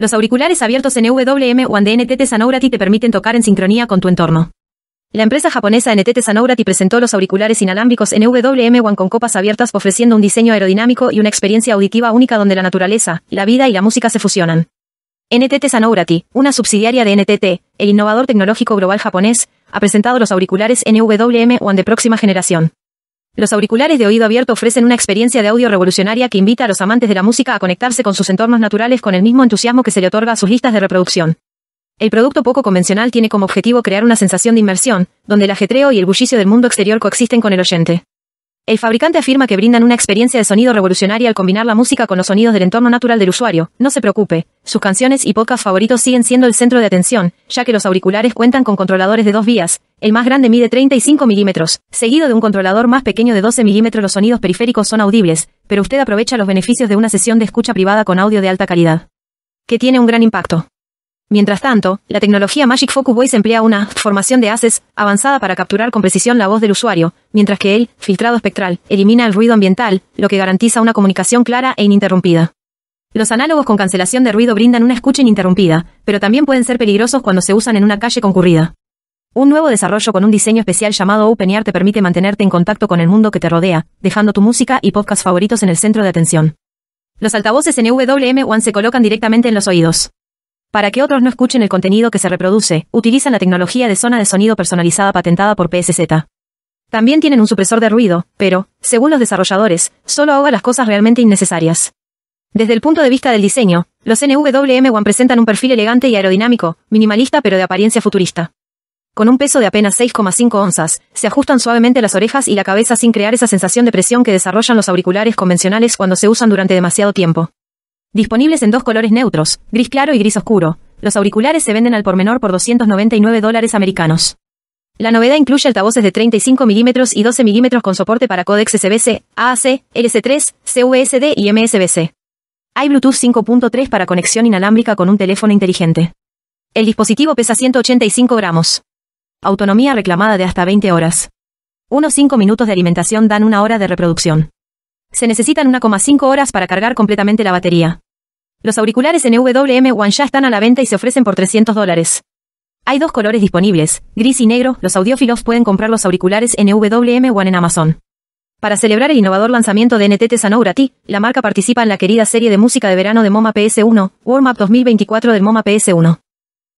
Los auriculares abiertos NWM e de NTT Sanourati te permiten tocar en sincronía con tu entorno. La empresa japonesa NTT Sanourati presentó los auriculares inalámbricos NWM e One con copas abiertas ofreciendo un diseño aerodinámico y una experiencia auditiva única donde la naturaleza, la vida y la música se fusionan. NTT Sanourati, una subsidiaria de NTT, el innovador tecnológico global japonés, ha presentado los auriculares NWM e One de próxima generación. Los auriculares de oído abierto ofrecen una experiencia de audio revolucionaria que invita a los amantes de la música a conectarse con sus entornos naturales con el mismo entusiasmo que se le otorga a sus listas de reproducción. El producto poco convencional tiene como objetivo crear una sensación de inmersión, donde el ajetreo y el bullicio del mundo exterior coexisten con el oyente. El fabricante afirma que brindan una experiencia de sonido revolucionaria al combinar la música con los sonidos del entorno natural del usuario. No se preocupe, sus canciones y podcasts favoritos siguen siendo el centro de atención, ya que los auriculares cuentan con controladores de dos vías. El más grande mide 35 milímetros, seguido de un controlador más pequeño de 12 milímetros. Los sonidos periféricos son audibles, pero usted aprovecha los beneficios de una sesión de escucha privada con audio de alta calidad, que tiene un gran impacto. Mientras tanto, la tecnología Magic Focus Voice emplea una formación de haces avanzada para capturar con precisión la voz del usuario, mientras que el filtrado espectral elimina el ruido ambiental, lo que garantiza una comunicación clara e ininterrumpida. Los análogos con cancelación de ruido brindan una escucha ininterrumpida, pero también pueden ser peligrosos cuando se usan en una calle concurrida. Un nuevo desarrollo con un diseño especial llamado OpenEAR te permite mantenerte en contacto con el mundo que te rodea, dejando tu música y podcast favoritos en el centro de atención. Los altavoces en wm One se colocan directamente en los oídos. Para que otros no escuchen el contenido que se reproduce, utilizan la tecnología de zona de sonido personalizada patentada por PSZ. También tienen un supresor de ruido, pero, según los desarrolladores, solo ahoga las cosas realmente innecesarias. Desde el punto de vista del diseño, los nwm One presentan un perfil elegante y aerodinámico, minimalista pero de apariencia futurista. Con un peso de apenas 6,5 onzas, se ajustan suavemente las orejas y la cabeza sin crear esa sensación de presión que desarrollan los auriculares convencionales cuando se usan durante demasiado tiempo. Disponibles en dos colores neutros, gris claro y gris oscuro. Los auriculares se venden al por menor por 299 dólares americanos. La novedad incluye altavoces de 35 mm y 12 mm con soporte para códecs SBC, AAC, LC3, CVSD y MSBC. Hay Bluetooth 5.3 para conexión inalámbrica con un teléfono inteligente. El dispositivo pesa 185 gramos. Autonomía reclamada de hasta 20 horas. Unos 5 minutos de alimentación dan una hora de reproducción. Se necesitan 1,5 horas para cargar completamente la batería. Los auriculares NWM e One ya están a la venta y se ofrecen por 300 dólares. Hay dos colores disponibles, gris y negro, los audiófilos pueden comprar los auriculares NWM e One en Amazon. Para celebrar el innovador lanzamiento de NTT T, la marca participa en la querida serie de música de verano de MoMA PS1, Warm Up 2024 del MoMA PS1.